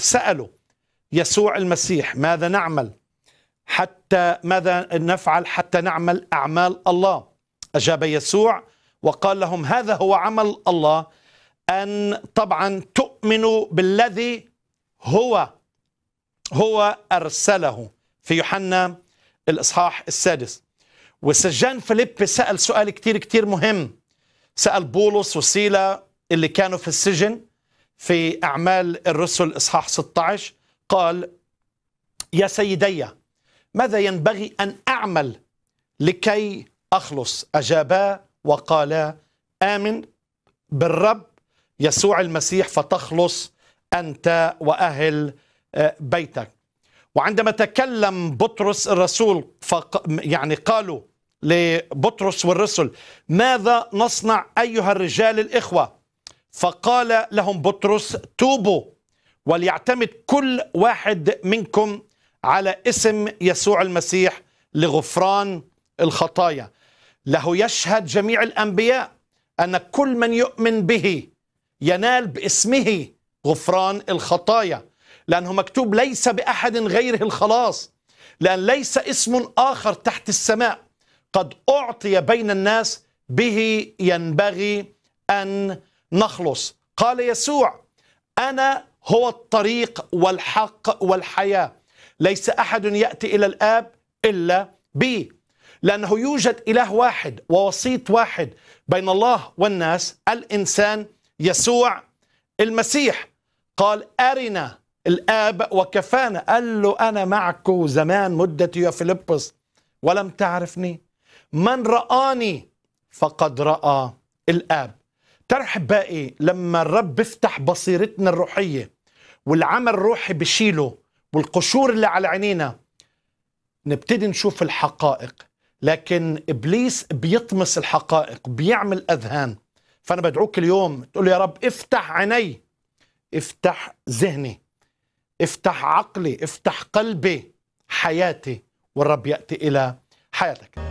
سالوا يسوع المسيح ماذا نعمل حتى ماذا نفعل حتى نعمل اعمال الله اجاب يسوع وقال لهم هذا هو عمل الله ان طبعا تؤمنوا بالذي هو هو ارسله في يوحنا الاصحاح السادس وسجان فيليب سال سؤال كتير كتير مهم سال بولس وسيلا اللي كانوا في السجن في أعمال الرسل إصحاح 16 قال يا سيدي ماذا ينبغي أن أعمل لكي أخلص أجابا وقالا آمن بالرب يسوع المسيح فتخلص أنت وأهل آه، بيتك وعندما تكلم بطرس الرسول فق يعني قالوا لبطرس والرسل ماذا نصنع أيها الرجال الإخوة فقال لهم بطرس توبوا وليعتمد كل واحد منكم على اسم يسوع المسيح لغفران الخطايا له يشهد جميع الانبياء ان كل من يؤمن به ينال باسمه غفران الخطايا لانه مكتوب ليس باحد غيره الخلاص لان ليس اسم اخر تحت السماء قد اعطي بين الناس به ينبغي ان نخلص قال يسوع أنا هو الطريق والحق والحياة ليس أحد يأتي إلى الآب إلا بي لأنه يوجد إله واحد ووسيط واحد بين الله والناس الإنسان يسوع المسيح قال أرنا الآب وكفانا قال له أنا معك زمان مدتي يا فيلبس ولم تعرفني من رآني فقد رأى الآب بتعرف باقي إيه؟ لما الرب بيفتح بصيرتنا الروحية والعمل الروحي بشيله والقشور اللي على عينينا نبتدي نشوف الحقائق لكن إبليس بيطمس الحقائق بيعمل أذهان فأنا بدعوك اليوم تقول يا رب افتح عيني افتح ذهني افتح عقلي افتح قلبي حياتي والرب يأتي إلى حياتك